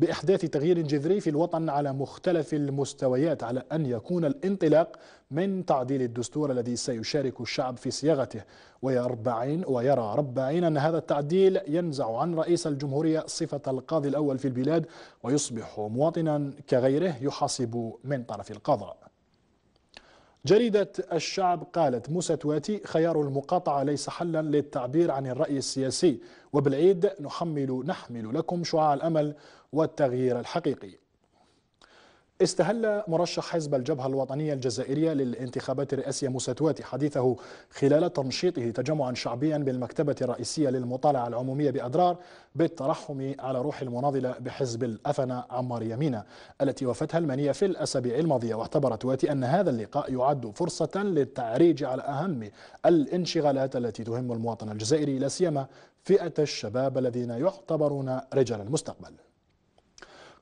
باحداث تغيير جذري في الوطن على مختلف المستويات على ان يكون الانطلاق من تعديل الدستور الذي سيشارك الشعب في صياغته ويربعين ويرى ربعين أن هذا التعديل ينزع عن رئيس الجمهورية صفة القاضي الأول في البلاد ويصبح مواطنا كغيره يحاسب من طرف القضاء جريدة الشعب قالت موسى تواتي خيار المقاطعة ليس حلا للتعبير عن الرأي السياسي وبالعيد نحمل نحمل لكم شعاع الأمل والتغيير الحقيقي استهل مرشح حزب الجبهة الوطنية الجزائرية للانتخابات الرئاسية مساتواتي حديثه خلال تنشيطه تجمعا شعبيا بالمكتبة الرئيسية للمطالعة العمومية بأضرار بالترحم على روح المناضلة بحزب الأفنى عمار يمينة التي وفتها المنية في الأسابيع الماضية واعتبرت واتي أن هذا اللقاء يعد فرصة للتعريج على أهم الانشغالات التي تهم المواطن الجزائري لا سيما فئة الشباب الذين يعتبرون رجال المستقبل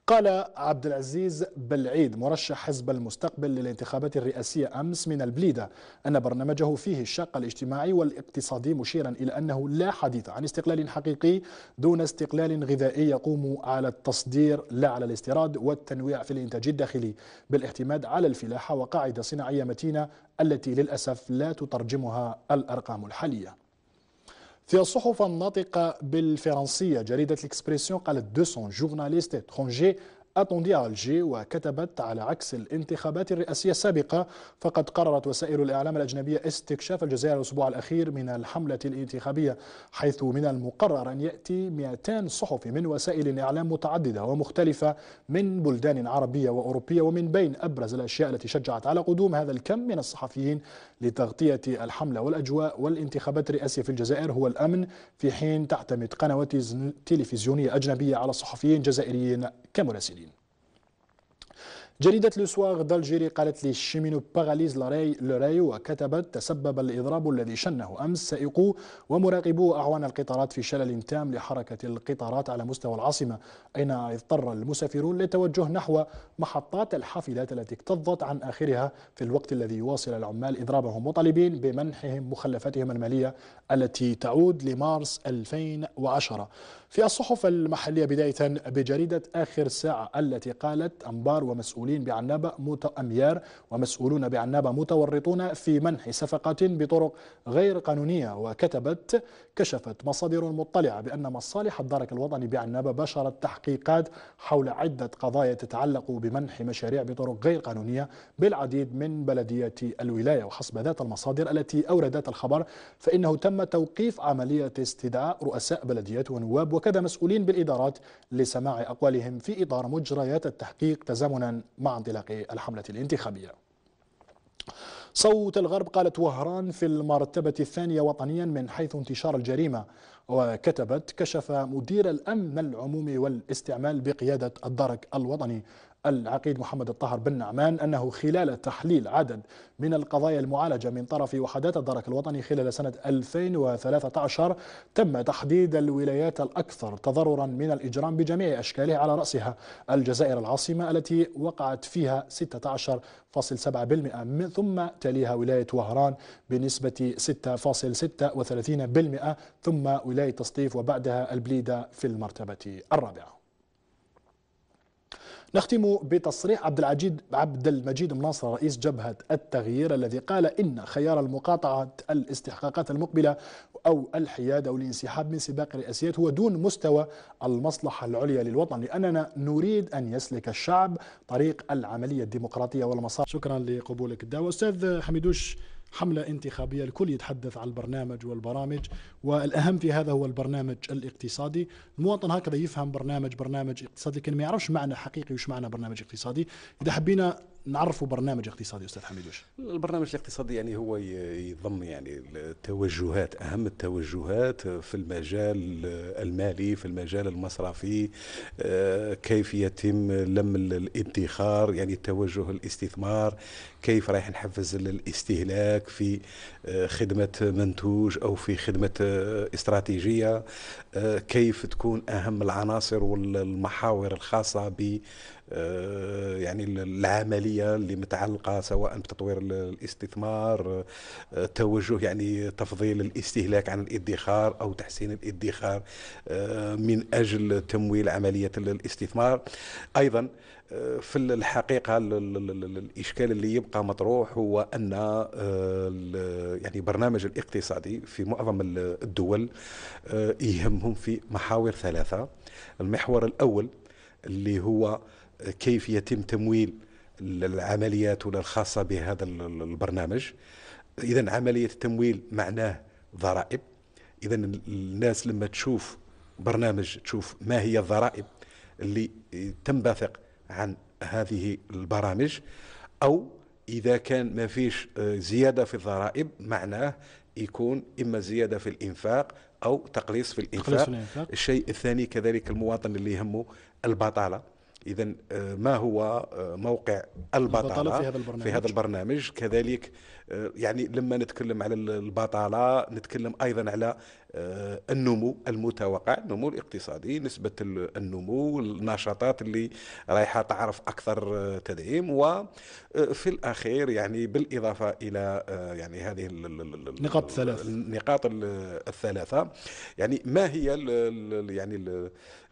قال عبد العزيز بلعيد مرشح حزب المستقبل للانتخابات الرئاسية أمس من البليدة أن برنامجه فيه الشق الاجتماعي والاقتصادي مشيرا إلى أنه لا حديث عن استقلال حقيقي دون استقلال غذائي يقوم على التصدير لا على الاستيراد والتنويع في الإنتاج الداخلي بالاعتماد على الفلاحة وقاعدة صناعية متينة التي للأسف لا تترجمها الأرقام الحالية في الصحف الناطقة بالفرنسية جريدة الإكسبريسيون قالت 200 جورناليست اترونجي أتوندي ألجي وكتبت على عكس الانتخابات الرئاسية السابقة فقد قررت وسائل الإعلام الأجنبية استكشاف الجزائر الأسبوع الأخير من الحملة الانتخابية حيث من المقرر أن يأتي 200 صحفي من وسائل إعلام متعددة ومختلفة من بلدان عربية وأوروبية ومن بين أبرز الأشياء التي شجعت على قدوم هذا الكم من الصحفيين لتغطية الحملة والأجواء والانتخابات الرئاسية في الجزائر هو الأمن في حين تعتمد قنوات تلفزيونية أجنبية على الصحفيين الجزائريين كمراسلين جريدة لوسواغ دالجيري قالت لي شيمينو باغاليز لوري وكتبت تسبب الإضراب الذي شنه أمس سائقو ومراقبو أعوان القطارات في شلل تام لحركة القطارات على مستوى العاصمة أين اضطر المسافرون للتوجه نحو محطات الحافلات التي اكتظت عن آخرها في الوقت الذي يواصل العمال إضرابهم مطالبين بمنحهم مخلفاتهم المالية التي تعود لمارس 2010 في الصحف المحلية بداية بجريدة آخر ساعة التي قالت أنبار ومسؤولين بعنابة أميار ومسؤولون بعنابة متورطون في منح صفقة بطرق غير قانونية وكتبت كشفت مصادر مطلعة بأن مصالح الدرك الوطني بعنابة بشرت تحقيقات حول عدة قضايا تتعلق بمنح مشاريع بطرق غير قانونية بالعديد من بلدية الولاية وحسب ذات المصادر التي أوردت الخبر فإنه تم توقيف عملية استدعاء رؤساء بلديات ونواب وكذا مسؤولين بالإدارات لسماع أقوالهم في إطار مجريات التحقيق تزامنا مع انطلاق الحملة الانتخابية صوت الغرب قالت وهران في المرتبة الثانية وطنيا من حيث انتشار الجريمة وكتبت كشف مدير الأمن العمومي والاستعمال بقيادة الدرك الوطني العقيد محمد الطاهر بن نعمان أنه خلال تحليل عدد من القضايا المعالجة من طرف وحدات الدرك الوطني خلال سنة 2013 تم تحديد الولايات الأكثر تضررا من الإجرام بجميع أشكاله على رأسها الجزائر العاصمة التي وقعت فيها 16.7% من ثم تليها ولاية وهران بنسبة 6.36% ثم ولاية تسطيف وبعدها البليدة في المرتبة الرابعة نختم بتصريح عبد العجيد عبد المجيد مناصر رئيس جبهة التغيير الذي قال إن خيار المقاطعة الاستحقاقات المقبلة أو الحياد أو الانسحاب من سباق الرئاسيات هو دون مستوى المصلحة العليا للوطن لأننا نريد أن يسلك الشعب طريق العملية الديمقراطية والمصالح شكرا لقبولك الدعوة أستاذ حميدوش حملة انتخابية الكل يتحدث عن البرنامج والبرامج والأهم في هذا هو البرنامج الاقتصادي المواطن هكذا يفهم برنامج برنامج اقتصادي لكن ما يعرفش معنى حقيقي وش معنى برنامج اقتصادي إذا حبينا نعرفوا برنامج اقتصادي استاذ حميد وش البرنامج الاقتصادي يعني هو يضم يعني التوجهات اهم التوجهات في المجال المالي في المجال المصرفي آه، كيف يتم لم الادخار يعني توجه الاستثمار كيف رايح نحفز الاستهلاك في آه، خدمه منتوج او في خدمه آه، استراتيجيه كيف تكون اهم العناصر والمحاور الخاصه ب آه، يعني العمليه اللي متعلقه سواء بتطوير الاستثمار آه، توجه يعني تفضيل الاستهلاك عن الادخار او تحسين الادخار آه، من اجل تمويل عمليه الاستثمار ايضا في الحقيقه الاشكال اللي يبقى مطروح هو ان يعني برنامج الاقتصادي في معظم الدول يهمهم في محاور ثلاثه المحور الاول اللي هو كيف يتم تمويل العمليات الخاصة بهذا البرنامج إذا عملية التمويل معناه ضرائب إذا الناس لما تشوف برنامج تشوف ما هي الضرائب اللي تنبثق عن هذه البرامج أو إذا كان ما فيش آه، زيادة في الضرائب معناه يكون إما زيادة في الإنفاق أو تقليص في الإنفاق, تقليص في الإنفاق. الشيء الثاني كذلك المواطن اللي يهمه البطالة إذا آه، ما هو آه، موقع البطالة في هذا البرنامج, في هذا البرنامج كذلك آه، يعني لما نتكلم على البطالة نتكلم أيضا على النمو المتوقع النمو الاقتصادي نسبة النمو النشاطات اللي رايحة تعرف أكثر تدعيم وفي الأخير يعني بالإضافة إلى يعني هذه النقاط الثلاثه النقاط الثلاثة يعني ما هي الـ يعني الـ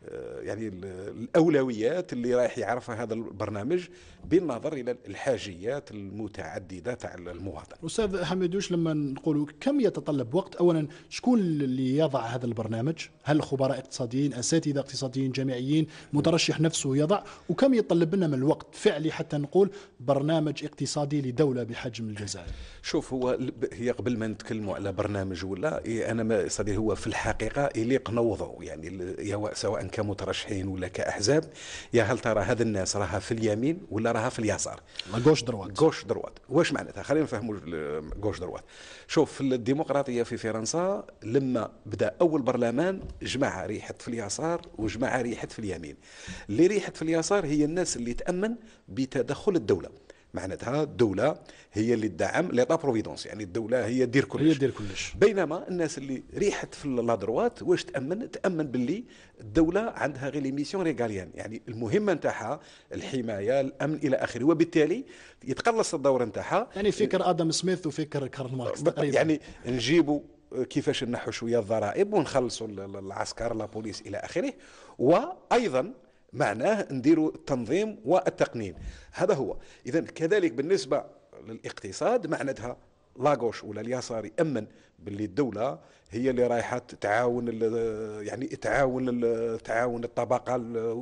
آه، يعني الاولويات اللي رايح يعرفها هذا البرنامج بالنظر الى الحاجيات المتعدده تاع المواطن. استاذ حميدوش لما نقولوا كم يتطلب وقت اولا شكون اللي يضع هذا البرنامج؟ هل خبراء اقتصاديين، اساتذه اقتصاديين جامعيين، مترشح نفسه يضع وكم يتطلب لنا من الوقت فعلي حتى نقول برنامج اقتصادي لدوله بحجم الجزائر؟ شوف هو هي قبل ما نتكلموا على برنامج ولا إيه، انا ما هو في الحقيقه يليق نوضه يعني سواء كمترشحين ولا كاحزاب يا هل ترى هذا الناس راها في اليمين ولا راها في اليسار لا غوش دروات غوش دروات واش معناتها خلينا نفهموا غوش دروات شوف في الديمقراطيه في فرنسا لما بدا اول برلمان جماعه ريحت في اليسار وجماعه ريحت في اليمين اللي ريحت في اليسار هي الناس اللي تامن بتدخل الدوله معناتها الدوله هي اللي تدعم ليطا بروفيدونس يعني الدوله هي دير كلش هي دير كلش بينما الناس اللي ريحت في لادروات واش تامن تامن باللي الدوله عندها غير لي ميسيون ريغاليان يعني المهمه نتاعها الحمايه الامن الى اخره وبالتالي يتقلص الدور نتاعها يعني فكر ادم سميث وفكر كارل ماركس تقريبا يعني نجيبوا كيفاش نحو شويه الضرائب ونخلصوا العسكر لا بوليس الى اخره وايضا معناه نديروا التنظيم والتقنين هذا هو اذا كذلك بالنسبه للاقتصاد معناتها لاغوش ولا اليسار يامن باللي الدوله هي اللي رايحه تعاون يعني تعاون تعاون الطبقه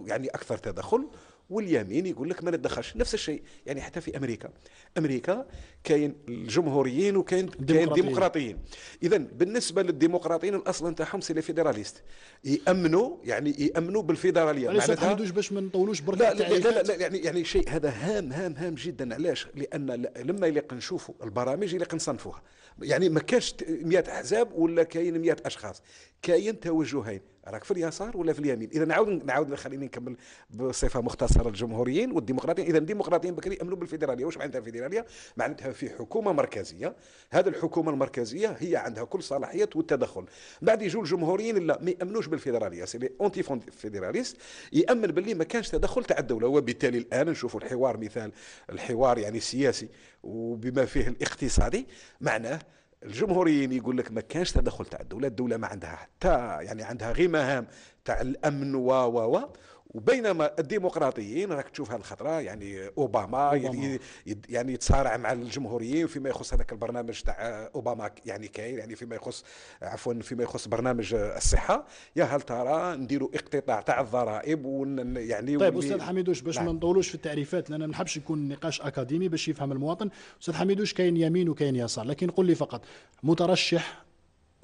يعني اكثر تدخل واليمين يقول لك ما ندخلش نفس الشيء يعني حتى في امريكا امريكا كاين الجمهوريين وكاين كاين الديمقراطيين اذا بالنسبه للديمقراطيين الاصل نتاعهم سي فيدراليست يامنوا يعني يامنوا بالفيدراليه معناتها باش ما نطولوش برك لا لا, لا, لا يعني يعني شيء هذا هام هام هام جدا علاش لان لما يليق نشوفوا البرامج يليق نصنفوها يعني ما كانش 100 احزاب ولا كاين 100 اشخاص كاين توجهين راك في اليسار ولا في اليمين اذا نعاود نعاود خليني نكمل بصفه مختصره الجمهوريين والديمقراطيين اذا الديمقراطيين بكري امنوا بالفيدراليه واش معناتها الفيدراليه معناتها في حكومه مركزيه هذه الحكومه المركزيه هي عندها كل صلاحيات والتدخل بعد يجوا الجمهوريين لا ما يامنوش بالفيدراليه سي اونتي فيدراليست يامن باللي ما كانش تدخل تاع الدوله وبالتالي الان نشوفوا الحوار مثال الحوار يعني السياسي وبما فيه الاقتصادي معناه الجمهوريين يقول لك ما كانش تدخل تاع الدوله الدوله ما عندها حتى يعني عندها غير مهام تاع الامن و و و وبينما الديمقراطيين راك تشوف هذه الخطره يعني اوباما, يعني يعني يتصارع مع الجمهوريين فيما يخص هذاك البرنامج تاع اوباما يعني كاين يعني فيما يخص عفوا فيما يخص برنامج الصحه يا هل ترى نديروا اقتطاع تاع الضرائب ون يعني طيب استاذ حميدوش باش ما نعم. نطولوش في التعريفات لان ما نحبش يكون نقاش اكاديمي باش يفهم المواطن استاذ حميدوش كاين يمين وكاين يسار لكن قل لي فقط مترشح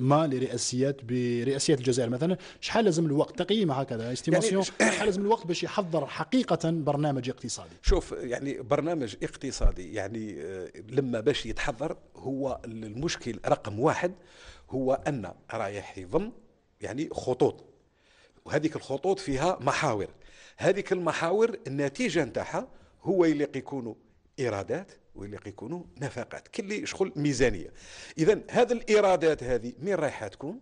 ما لرئاسيات برئاسيات الجزائر مثلا شحال لازم الوقت تقييم هكذا يعني استيماسيون يعني شحال لازم الوقت باش يحضر حقيقه برنامج اقتصادي شوف يعني برنامج اقتصادي يعني آه، لما باش يتحضر هو المشكل رقم واحد هو ان رايح يضم يعني خطوط وهذيك الخطوط فيها محاور هذيك المحاور النتيجه نتاعها هو اللي يكونوا ايرادات واللي كيكونوا نفقات كل شغل ميزانيه اذا هذه الايرادات هذه من رايحه تكون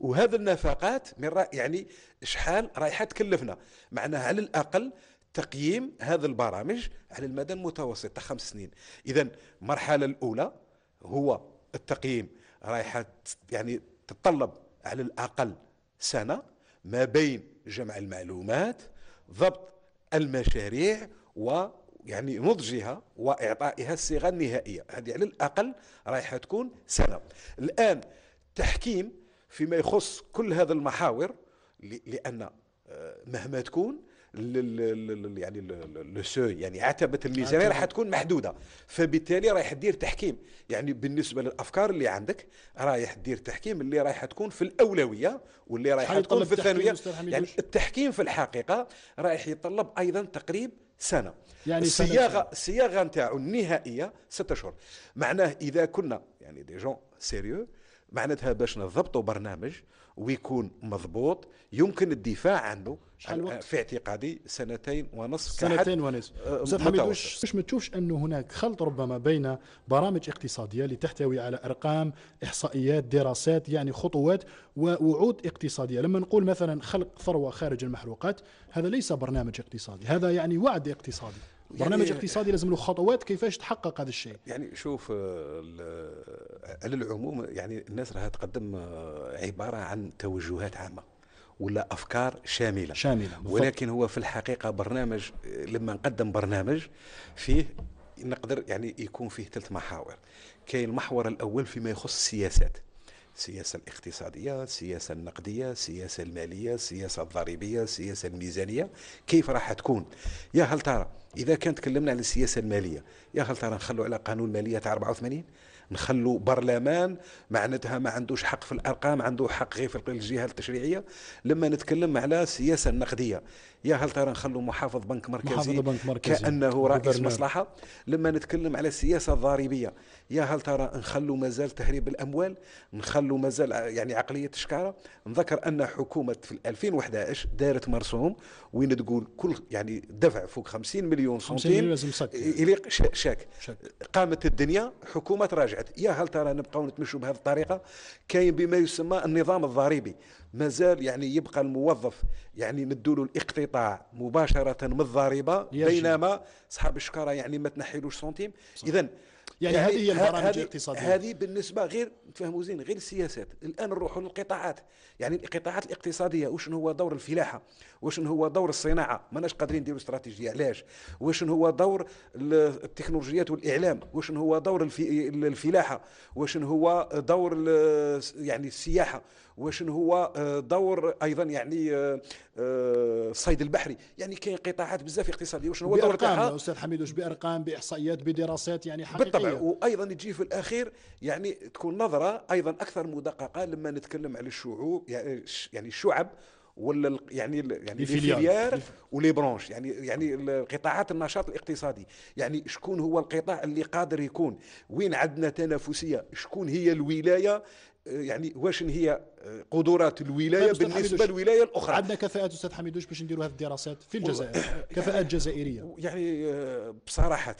وهذه النفقات من رأي يعني شحال رايحه تكلفنا معناها على الاقل تقييم هذه البرامج على المدى المتوسط تاع خمس سنين اذا المرحله الاولى هو التقييم رايحه يعني تتطلب على الاقل سنه ما بين جمع المعلومات ضبط المشاريع و يعني نضجها واعطائها الصيغه النهائيه هذه على الاقل رايحه تكون سنه الان التحكيم فيما يخص كل هذا المحاور لان آه، مهما تكون يعني لو يعني عتبه الميزانيه راح تكون محدوده فبالتالي رايح دير تحكيم يعني بالنسبه للافكار اللي عندك رايح دير تحكيم اللي رايح تكون في الاولويه واللي رايح تكون في الثانويه يعني التحكيم في الحقيقه رايح يتطلب ايضا تقريب سنه يعني الصياغه الصياغه نتاعو النهائيه ستة اشهر معناه اذا كنا يعني دي جون سيريو معناتها باش نضبطوا برنامج ويكون مضبوط يمكن الدفاع عنه في اعتقادي سنتين ونصف سنتين ونصف آه، استاذ حميد واش ما تشوفش انه هناك خلط ربما بين برامج اقتصاديه اللي تحتوي على ارقام احصائيات دراسات يعني خطوات ووعود اقتصاديه لما نقول مثلا خلق ثروه خارج المحروقات هذا ليس برنامج اقتصادي هذا يعني وعد اقتصادي يعني اقتصادي لازم له خطوات كيفاش تحقق هذا الشيء يعني شوف آه، آه، على العموم يعني الناس راها تقدم آه، عباره عن توجهات عامه ولا افكار شامله شامله ولكن هو في الحقيقه برنامج لما نقدم برنامج فيه نقدر يعني يكون فيه ثلاث محاور كاين المحور الاول فيما يخص السياسات السياسة الاقتصادية السياسة النقدية السياسة المالية السياسة الضريبية السياسة الميزانية كيف راح تكون يا هل ترى إذا كان تكلمنا على السياسة المالية يا هل ترى نخلو على قانون مالية تاع 84 نخلو برلمان معناتها ما عندوش حق في الارقام عنده حق غير في الجهه التشريعيه لما نتكلم على السياسه النقديه يا هل ترى نخلو محافظ بنك مركزي محافظ بنك مركزي كانه رئيس برنام. مصلحه لما نتكلم على السياسه الضريبيه يا هل ترى نخلو مازال تهريب الاموال نخلو مازال يعني عقليه الشكاره نذكر ان حكومه في 2011 دارت مرسوم وين تقول كل يعني دفع فوق 50 مليون سنتيم يليق شاك. شاك قامت الدنيا حكومه راجع مراجعه يا هل ترى نبقى نتمشوا بهذه الطريقه كاين بما يسمى النظام الضريبي مازال يعني يبقى الموظف يعني له الاقتطاع مباشره من الضريبه بينما اصحاب الشكاره يعني ما تنحيلوش سنتيم اذا يعني, هذه هي البرامج الاقتصاديه هذه بالنسبه غير تفهموا زين غير السياسات الان نروحوا للقطاعات يعني القطاعات الاقتصاديه واش هو دور الفلاحه واش هو دور الصناعه ماناش قادرين نديروا استراتيجيه علاش واش هو دور التكنولوجيات والاعلام واش هو دور الفلاحه واش هو دور يعني السياحه واش هو آه، دور ايضا يعني آه، آه، الصيد البحري يعني كاين قطاعات بزاف اقتصاديه واش هو دور بارقام استاذ حميد واش بارقام باحصائيات بدراسات يعني حقيقيه بالطبع وايضا تجي في الاخير يعني تكون نظره ايضا اكثر مدققه لما نتكلم على الشعوب يعني, يعني الشعب ولا يعني ال يعني الفيليار ولي برونش يعني يعني القطاعات النشاط الاقتصادي يعني شكون هو القطاع اللي قادر يكون وين عندنا تنافسيه شكون هي الولايه يعني واش هي قدرات الولايه بالنسبه للولايه الاخرى عندنا كفاءات استاذ حميدوش باش نديروا هذه الدراسات في الجزائر كفاءات جزائريه يعني آه، بصراحه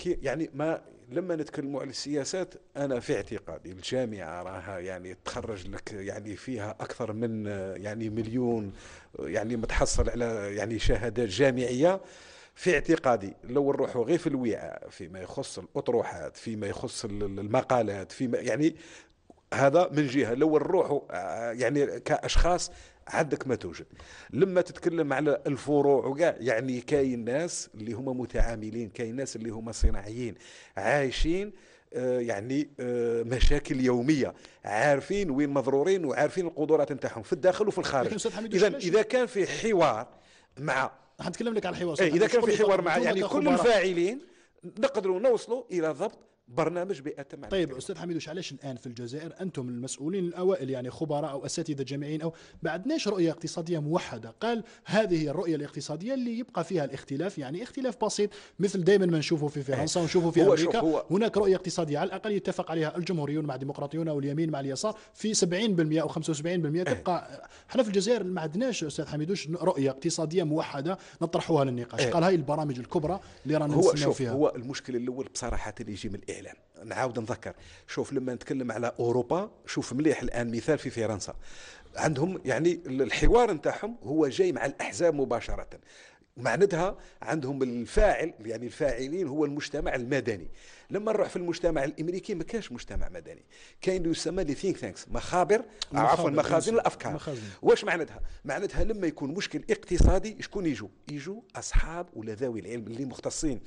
كي يعني ما لما نتكلموا على السياسات انا في اعتقادي الجامعه راها يعني تخرج لك يعني فيها اكثر من يعني مليون يعني متحصل على يعني شهادات جامعيه في اعتقادي لو نروحوا غير في الوعاء فيما يخص الاطروحات فيما يخص المقالات فيما يعني هذا من جهه لو نروحوا آه، يعني كاشخاص عندك ما توجد لما تتكلم على الفروع وكاع يعني كاين ناس اللي هما متعاملين كاين ناس اللي هما صناعيين عايشين آه، يعني آه، مشاكل يوميه عارفين وين مضرورين وعارفين القدرات نتاعهم في الداخل وفي الخارج اذا اذا كان في حوار مع راح نتكلم لك على الحوار إيه، اذا كان في حوار مع يعني كل الفاعلين نقدروا نوصلوا الى ضبط برنامج بيئه التمعن طيب استاذ حميد وش علاش الان في الجزائر انتم المسؤولين الاوائل يعني خبراء او اساتذه جامعيين او ما عندناش رؤيه اقتصاديه موحده قال هذه هي الرؤيه الاقتصاديه اللي يبقى فيها الاختلاف يعني اختلاف بسيط مثل دائما ما نشوفه في فرنسا إيه. ونشوفه في امريكا هو هناك رؤيه اقتصاديه على الاقل يتفق عليها الجمهوريون مع الديمقراطيون او اليمين مع اليسار في 70% او 75% إيه. تبقى احنا في الجزائر ما عندناش استاذ حميدوش رؤيه اقتصاديه موحده نطرحوها للنقاش إيه. قال هاي البرامج الكبرى اللي رانا نسمعوا فيها هو المشكل الاول بصراحه اللي يجي من الإعلام الاعلام نعاود نذكر شوف لما نتكلم على اوروبا شوف مليح الان مثال في فرنسا عندهم يعني الحوار نتاعهم هو جاي مع الاحزاب مباشره معندها عندهم الفاعل يعني الفاعلين هو المجتمع المدني لما نروح في المجتمع الامريكي ما كانش مجتمع مدني كاين اللي يسمى لي ثينك ثانكس مخابر عفوا مخازن الافكار واش معناتها معناتها لما يكون مشكل اقتصادي شكون يجوا يجوا اصحاب ولا ذوي العلم اللي مختصين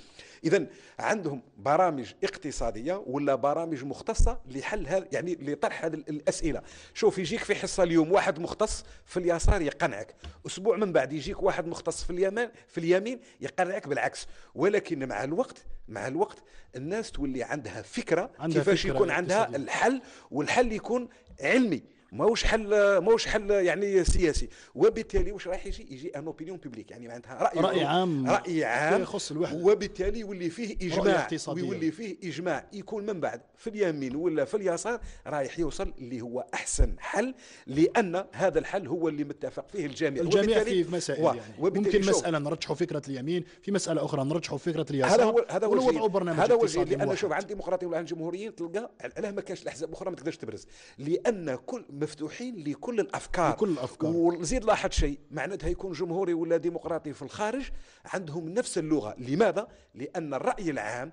اذا عندهم برامج اقتصاديه ولا برامج مختصه لحل هذا يعني لطرح هذه الاسئله شوف يجيك في حصه اليوم واحد مختص في اليسار يقنعك اسبوع من بعد يجيك واحد مختص في اليمين في اليمين يقنعك بالعكس ولكن مع الوقت مع الوقت الناس تولي عندها فكره عندها كيفاش فكرة يكون عندها الحل والحل يكون علمي ماهوش حل ماهوش حل يعني سياسي وبالتالي واش راح يجي يجي ان اوبينيون بوبليك يعني معناتها راي راي عام راي عام يخص الوحده وبالتالي يولي فيه اجماع ويولي فيه اجماع يكون من بعد في اليمين ولا في اليسار رايح يوصل اللي هو احسن حل لان هذا الحل هو اللي متفق فيه الجميع الجميع فيه في مسائل يعني ممكن مساله نرجحوا فكره اليمين في مساله اخرى نرجحوا فكره اليسار هذا هو هذا هو برنامج هذا هو لان شوف عند الديمقراطيه ولا عند الجمهوريين تلقى علاه ما كانش الاحزاب الاخرى ما تقدرش تبرز لان كل مفتوحين لكل الافكار لكل الافكار وزيد لاحظ شيء معناتها يكون جمهوري ولا ديمقراطي في الخارج عندهم نفس اللغه لماذا لان الراي العام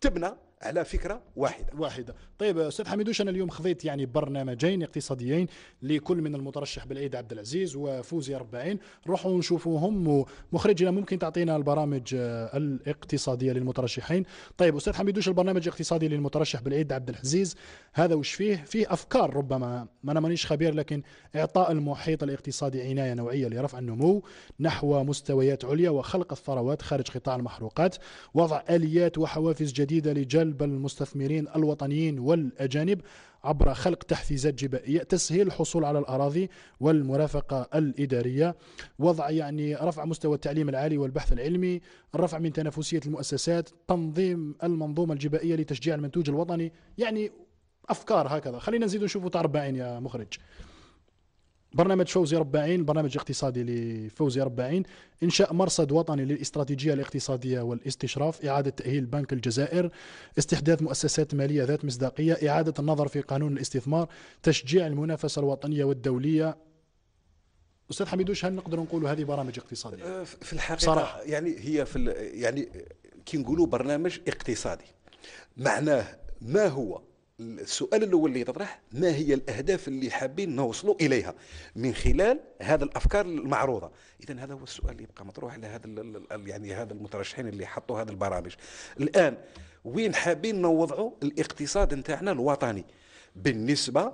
تبنى على فكره واحده واحده طيب استاذ حميدوش انا اليوم خذيت يعني برنامجين اقتصاديين لكل من المترشح بالعيد عبد العزيز وفوزي 40 نروحوا نشوفوهم مخرجنا ممكن تعطينا البرامج آه، الاقتصاديه للمترشحين طيب استاذ حميدوش البرنامج الاقتصادي للمترشح بالعيد عبد العزيز هذا وش فيه فيه افكار ربما ما انا مانيش خبير لكن اعطاء المحيط الاقتصادي عنايه نوعيه لرفع النمو نحو مستويات عليا وخلق الثروات خارج قطاع المحروقات وضع اليات وحوافز جديده لجلب بل المستثمرين الوطنيين والأجانب عبر خلق تحفيزات جبائية تسهيل الحصول على الأراضي والمرافقة الإدارية وضع يعني رفع مستوى التعليم العالي والبحث العلمي الرفع من تنافسية المؤسسات تنظيم المنظومة الجبائية لتشجيع المنتوج الوطني يعني أفكار هكذا خلينا نزيد نشوفوا تاع يا مخرج برنامج فوزي 40 برنامج اقتصادي لفوزي 40 إنشاء مرصد وطني للاستراتيجية الاقتصادية والاستشراف إعادة تأهيل بنك الجزائر استحداث مؤسسات مالية ذات مصداقية إعادة النظر في قانون الاستثمار تشجيع المنافسة الوطنية والدولية استاذ حميدوش هل نقدر نقولوا هذه برامج اقتصاديه أه، في الحقيقه صراحة. يعني هي في يعني كي نقولوا برنامج اقتصادي معناه ما هو السؤال الاول اللي يطرح ما هي الاهداف اللي حابين نوصلوا اليها من خلال هذا الافكار المعروضه اذا هذا هو السؤال اللي يبقى مطروح على هذا يعني هذا المترشحين اللي حطوا هذه البرامج الان وين حابين نوضعوا الاقتصاد نتاعنا الوطني بالنسبه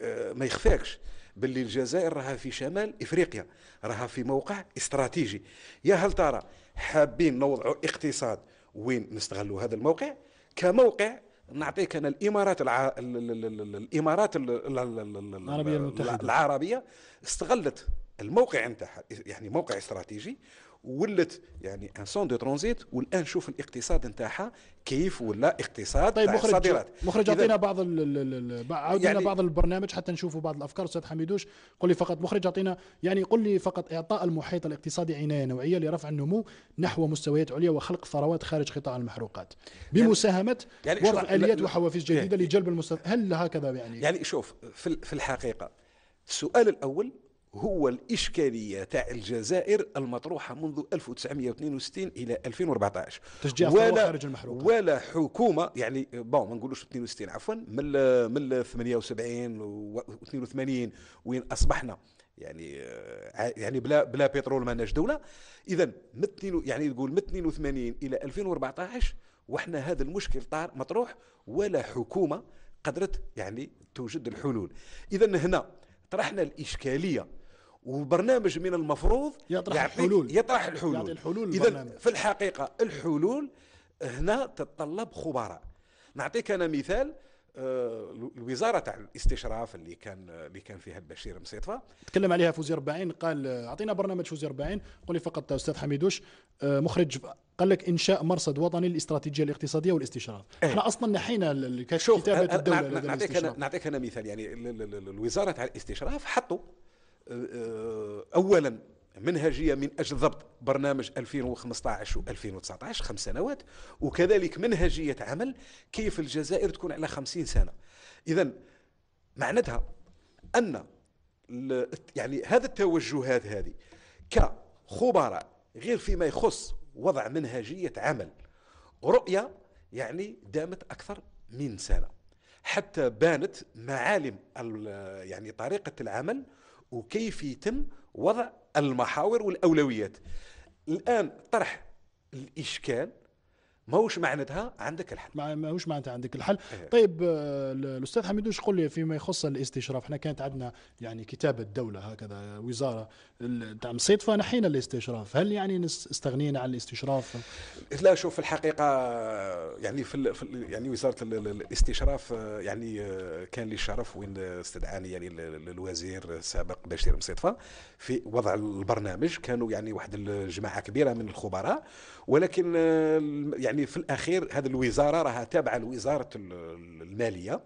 آه، ما يخفاكش باللي الجزائر راها في شمال افريقيا راها في موقع استراتيجي يا هل ترى حابين نوضعوا اقتصاد وين نستغلوا هذا الموقع كموقع نعطيك انا الامارات الع... الامارات العربيه المتحده العربيه استغلت الموقع نتاعها يعني موقع استراتيجي ولت يعني ان سون دو ترانزيت والان نشوف الاقتصاد نتاعها كيف ولا اقتصاد طيب مخرج الصادرات مخرج اعطينا بعض عاود يعني بعض البرنامج حتى نشوفوا بعض الافكار استاذ حميدوش قل لي فقط مخرج اعطينا يعني قل لي فقط اعطاء المحيط الاقتصادي عنايه نوعيه لرفع النمو نحو مستويات عليا وخلق ثروات خارج قطاع المحروقات يعني بمساهمه يعني, يعني وضع اليات وحوافز جديده يعني لجلب المستثمر هل هكذا يعني يعني شوف في الحقيقه السؤال الاول هو الإشكالية تاع الجزائر المطروحة منذ 1962 إلى 2014 تشجيع ولا خارج المحروق ولا حكومة يعني بون ما نقولوش 62 عفوا من من 78 و 82 وين أصبحنا يعني آه، يعني بلا بلا بترول ما ناش دوله اذا من يعني تقول من 82 الى 2014 وحنا هذا المشكل طار مطروح ولا حكومه قدرت يعني توجد الحلول اذا هنا طرحنا الاشكاليه وبرنامج من المفروض يطرح يعطي الحلول يطرح الحلول يعطي الحلول اذا في الحقيقه الحلول هنا تتطلب خبراء نعطيك انا مثال آه، الوزاره تاع الاستشراف اللي كان اللي كان فيها البشير مسيطفه تكلم عليها فوزي باعين قال اعطينا برنامج فوزي باعين قول لي فقط استاذ حميدوش آه، مخرج قال لك انشاء مرصد وطني للاستراتيجيه الاقتصاديه والاستشراف إيه. احنا اصلا نحينا كتابه الدوله نعطيك انا نعطيك انا مثال يعني الوزاره تاع الاستشراف حطوا آه، آه، اولا منهجيه من اجل ضبط برنامج 2015 و2019 خمس سنوات وكذلك منهجيه عمل كيف الجزائر تكون على 50 سنه اذا معناتها ان يعني هذا التوجهات هذه كخبراء غير فيما يخص وضع منهجيه عمل رؤيه يعني دامت اكثر من سنه حتى بانت معالم يعني طريقه العمل وكيف يتم وضع المحاور والاولويات الان طرح الاشكال ماهوش معناتها عندك الحل ماهوش معناتها عندك الحل إيه. طيب آه، الاستاذ حميد واش قول لي فيما يخص الاستشراف احنا كانت عندنا يعني كتابه الدوله هكذا وزاره تاع مصيد فنحينا الاستشراف هل يعني استغنينا عن الاستشراف لا شوف في الحقيقه يعني في, ال... في ال... يعني وزاره ال... الاستشراف آه، يعني آه، كان لي الشرف وين استدعاني يعني الوزير السابق بشير مصيدفه في وضع البرنامج كانوا يعني واحد الجماعه كبيره من الخبراء ولكن يعني يعني في الاخير هذه الوزاره راها تابعه لوزاره الماليه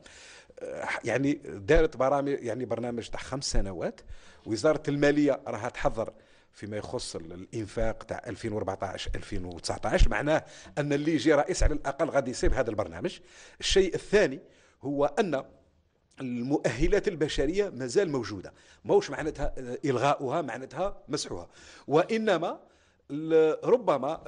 آه، يعني دارت برامج يعني برنامج تاع خمس سنوات وزاره الماليه راها تحضر فيما يخص الانفاق تاع 2014 2019 معناه ان اللي يجي رئيس على الاقل غادي يصيب هذا البرنامج الشيء الثاني هو ان المؤهلات البشريه مازال موجوده ماهوش معناتها آه، الغاؤها معناتها مسحوها وانما ربما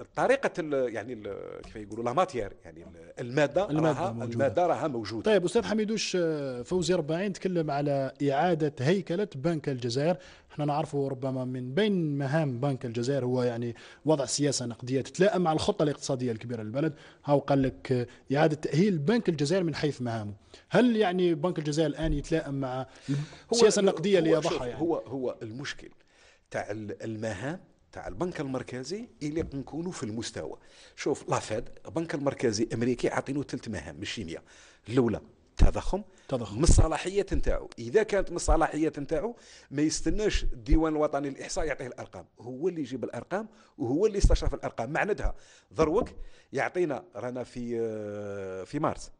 الطريقه يعني كيف يقولوا لا ماتير يعني الماده الماده راها موجودة. الماده راها موجوده طيب استاذ حميدوش آه، فوزي 40 تكلم على اعاده هيكله بنك الجزائر احنا نعرفه ربما من بين مهام بنك الجزائر هو يعني وضع سياسه نقديه تتلائم مع الخطه الاقتصاديه الكبيره للبلد هاو قال لك آه، اعاده تاهيل بنك الجزائر من حيث مهامه هل يعني بنك الجزائر الان يتلائم مع السياسه النقديه اللي يضعها يعني هو هو المشكل تاع المهام تاع البنك المركزي الى نكونوا في المستوى شوف لا فيد البنك المركزي الامريكي عاطينو ثلاث مهام ماشي 100 الاولى تضخم تضخم من الصلاحيات نتاعو اذا كانت من الصلاحيات نتاعو ما يستناش الديوان الوطني للاحصاء يعطيه الارقام هو اللي يجيب الارقام وهو اللي يستشرف الارقام معندها ذروك يعطينا رانا في آه، في مارس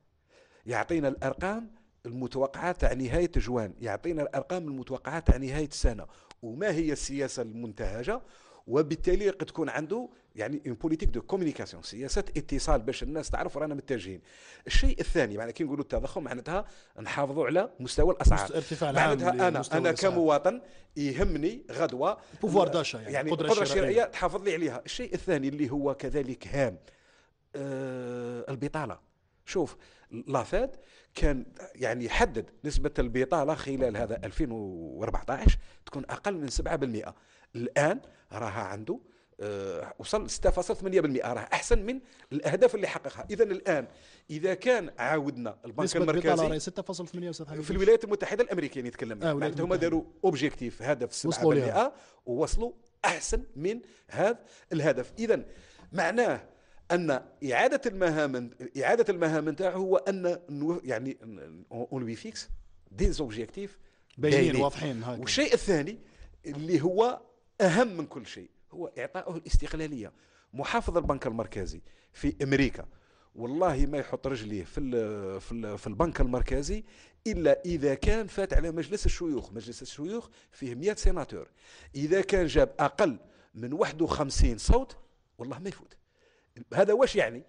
يعطينا الارقام المتوقعة تاع نهاية جوان يعطينا الأرقام المتوقعة تاع نهاية السنة وما هي السياسة المنتهجة وبالتالي قد تكون عنده يعني اون بوليتيك دو كوميونيكاسيون سياسات اتصال باش الناس تعرف رانا متجهين الشيء الثاني معناها كي نقولوا التضخم معناتها نحافظوا على مستوى الاسعار ارتفاع معناتها انا انا كمواطن يهمني غدوه بوفوار داشا يعني, يعني القدره الشرائيه تحافظ لي عليها الشيء الثاني اللي هو كذلك هام آه البطاله شوف لافاد كان يعني حدد نسبة البطالة خلال هذا 2014 تكون أقل من 7% الان راها عنده آه، وصل 6.8% راه احسن من الاهداف اللي حققها اذا الان اذا كان عاودنا البنك المركزي 6.8 في الولايات المتحده الامريكيه نتكلم آه يعني هما داروا اوبجيكتيف هدف 7% ووصلوا احسن من هذا الهدف اذا معناه ان اعاده المهام اعاده المهام نتاعو هو ان يعني اون فيكس دي زوبجيكتيف باينين واضحين والشيء الثاني اللي هو أهم من كل شيء هو إعطائه الاستقلالية محافظ البنك المركزي في أمريكا والله ما يحط رجليه في الـ في, الـ في البنك المركزي الا اذا كان فات على مجلس الشيوخ، مجلس الشيوخ فيه 100 سيناتور، اذا كان جاب اقل من 51 صوت والله ما يفوت. هذا واش يعني؟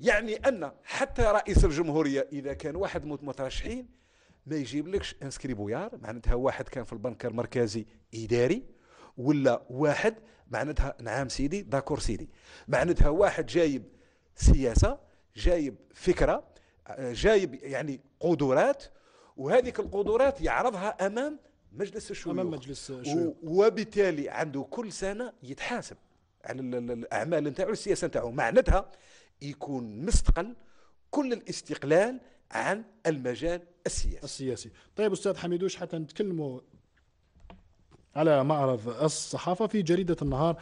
يعني ان حتى رئيس الجمهوريه اذا كان واحد من المترشحين ما يجيبلكش انسكريبويار معناتها واحد كان في البنك المركزي اداري ولا واحد معناتها نعم سيدي داكور سيدي معناتها واحد جايب سياسة جايب فكرة جايب يعني قدرات وهذه القدرات يعرضها أمام مجلس الشيوخ أمام مجلس الشيوخ وبالتالي عنده كل سنة يتحاسب على الأعمال نتاعو السياسة نتاعو معناتها يكون مستقل كل الاستقلال عن المجال السياسي السياسي طيب استاذ حميدوش حتى نتكلموا على معرض الصحافة في جريدة النهار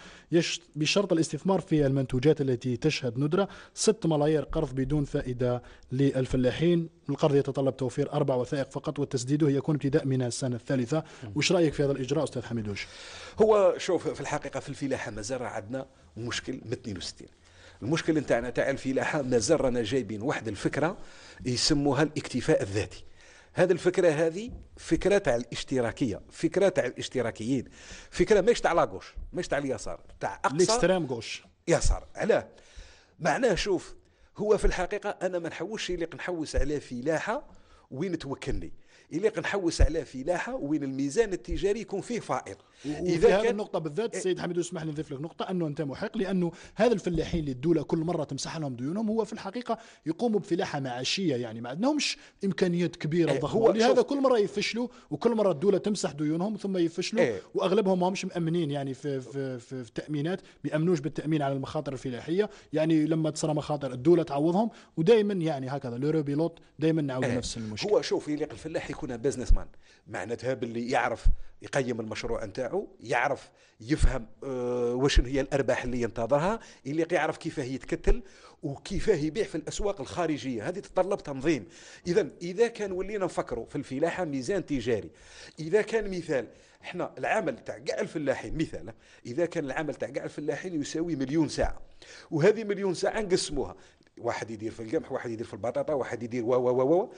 بشرط الاستثمار في المنتوجات التي تشهد ندرة 6 ملايير قرض بدون فائدة للفلاحين القرض يتطلب توفير أربع وثائق فقط وتسديده يكون ابتداء من السنة الثالثة وش رأيك في هذا الإجراء أستاذ حميدوش هو شوف في الحقيقة في الفلاحة مازال عندنا مشكل من 62 المشكل نتاعنا تاع الفلاحة مازال رانا جايبين واحد الفكرة يسموها الاكتفاء الذاتي هذه الفكره هذه فكره تاع الاشتراكيه فكره تاع الاشتراكيين فكره ماهيش تاع لاغوش ماهيش تاع اليسار تاع اقصى الاكستريم غوش يسار علاه معناه شوف هو في الحقيقه انا ما نحوش اللي نحوس عليه فلاحه وين توكلني إلا نحوس على فلاحه وين الميزان التجاري يكون فيه فائض اذا كان هذه النقطه بالذات السيد إيه. حميد اسمح لي نضيف لك نقطه انه انت محق لانه هذا الفلاحين اللي الدوله كل مره تمسح لهم ديونهم هو في الحقيقه يقوموا بفلاحه معاشيه يعني ما عندهمش امكانيات كبيره ايه ضخمه لهذا كل مره يفشلوا وكل مره الدوله تمسح ديونهم ثم يفشلوا ايه واغلبهم ما همش مامنين يعني في في في, في تامينات بيامنوش بالتامين على المخاطر الفلاحيه يعني لما تصرى مخاطر الدوله تعوضهم ودائما يعني هكذا لورو دائما نعود ايه نفس المشكل هو شوف يليق الفلاح يكون يكون بزنس مان معناتها باللي يعرف يقيم المشروع نتاعو يعرف يفهم آه، واش هي الارباح اللي ينتظرها اللي يعرف كيفاه يتكتل وكيفاه يبيع في الاسواق الخارجيه هذه تتطلب تنظيم اذا اذا كان ولينا نفكروا في الفلاحه ميزان تجاري اذا كان مثال احنا العمل تاع كاع الفلاحين مثال اذا كان العمل تاع كاع الفلاحين يساوي مليون ساعه وهذه مليون ساعه نقسموها واحد يدير في القمح واحد يدير في البطاطا واحد يدير و و و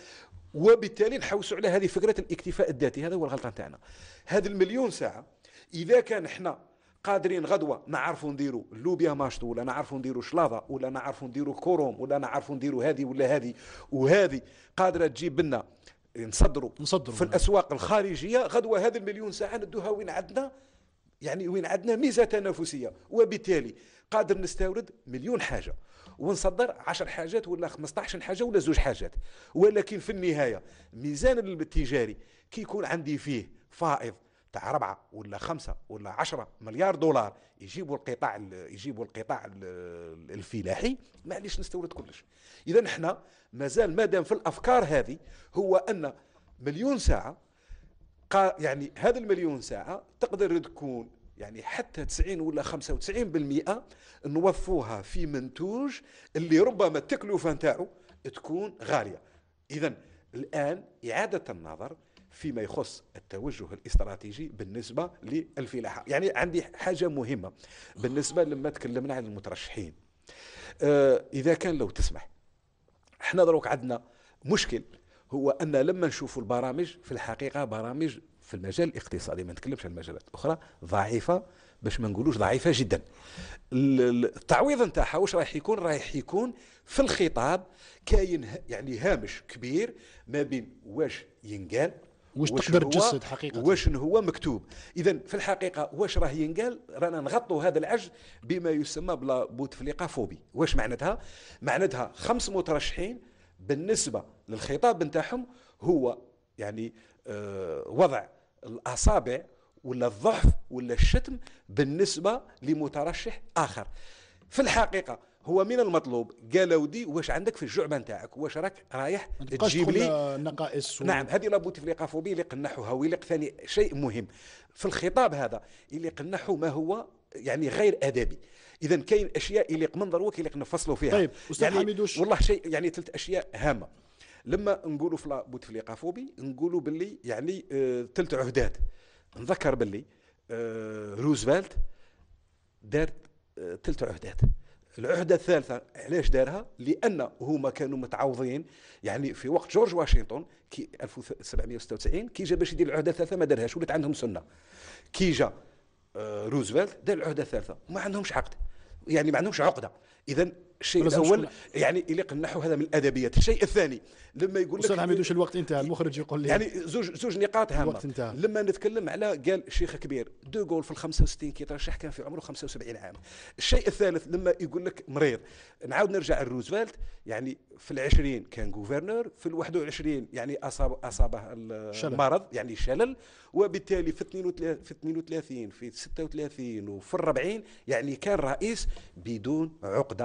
وبالتالي نحوسوا على هذه فكره الاكتفاء الذاتي هذا هو الغلطه نتاعنا هذا المليون ساعه اذا كان احنا قادرين غدوه نعرفوا نديروا اللوبيا ماشطو ولا نعرفوا نديروا شلاضه ولا نعرفوا نديروا كوروم ولا نعرفوا نديروا هذه ولا هذه وهذه قادره تجيب لنا نصدروا نصدروا في الاسواق الخارجيه غدوه هذه المليون ساعه ندوها وين عندنا يعني وين عندنا ميزه تنافسيه وبالتالي قادر نستورد مليون حاجه ونصدر 10 حاجات ولا 15 حاجه ولا زوج حاجات ولكن في النهايه ميزان التجاري كي يكون عندي فيه فائض تاع ربعة ولا خمسة ولا 10 مليار دولار يجيبوا القطاع يجيبوا القطاع الفلاحي معليش نستورد كلش اذا احنا مازال مادام في الافكار هذه هو ان مليون ساعه يعني هذا المليون ساعه تقدر تكون يعني حتى 90 ولا 95% نوفوها في منتوج اللي ربما التكلفه نتاعو تكون غاليه اذا الان اعاده النظر فيما يخص التوجه الاستراتيجي بالنسبه للفلاحه يعني عندي حاجه مهمه بالنسبه لما تكلمنا عن المترشحين آه اذا كان لو تسمح احنا دروك عندنا مشكل هو ان لما نشوفوا البرامج في الحقيقه برامج في المجال الاقتصادي ما نتكلمش عن المجالات الاخرى ضعيفه باش ما نقولوش ضعيفه جدا التعويض نتاعها واش رايح يكون رايح يكون في الخطاب كاين يعني هامش كبير ما بين واش ينقال واش تقدر تجسد حقيقه واش هو مكتوب اذا في الحقيقه واش راه ينقال رانا نغطوا هذا العجز بما يسمى بلا بوتفليقه فوبي واش معناتها معناتها خمس مترشحين بالنسبه للخطاب نتاعهم هو يعني آه، وضع الأصابع ولا الضعف ولا الشتم بالنسبة لمترشح آخر في الحقيقة هو من المطلوب قالوا ودي واش عندك في الجعبه نتاعك واش راك رايح تجيب لي نقائص نعم هذه لابوتفليقه فوبي اللي قنحوها ويلق ثاني شيء مهم في الخطاب هذا اللي قنحوا ما هو يعني غير ادبي اذا كاين اشياء اللي يليق منظروك يليق نفصلوا فيها طيب استاذ يعني حميدوش والله شيء يعني ثلاث اشياء هامه لما نقولوا في بوتفليقه فوبي نقولوا باللي يعني ثلث آه، عهدات نذكر باللي آه، روزفلت دار ثلث آه، عهدات العهدة الثالثة علاش دارها؟ لأن هما كانوا متعوضين يعني في وقت جورج واشنطن كي 1796 كي جا باش يدير العهدة الثالثة ما دارهاش ولات عندهم سنة. كي جا روزفلت دار العهدة الثالثة وما عندهمش عقد يعني ما عندهمش عقدة. إذا الشيء الاول يعني يليق النحو هذا من الادبيات الشيء الثاني لما يقول لك ما يدوش الوقت انتهى المخرج يقول لي يعني زوج زوج نقاط هامه الوقت انتهى لما نتكلم على قال شيخ كبير دو جول في ال 65 كي ترشح كان في عمره 75 عام الشيء الثالث لما يقول لك مريض نعاود نرجع لروزفلت يعني في ال 20 كان جوفرنور في ال 21 يعني أصاب أصابه المرض يعني شلل وبالتالي في 32 في 32 في 36 وفي 40 يعني كان رئيس بدون عقدة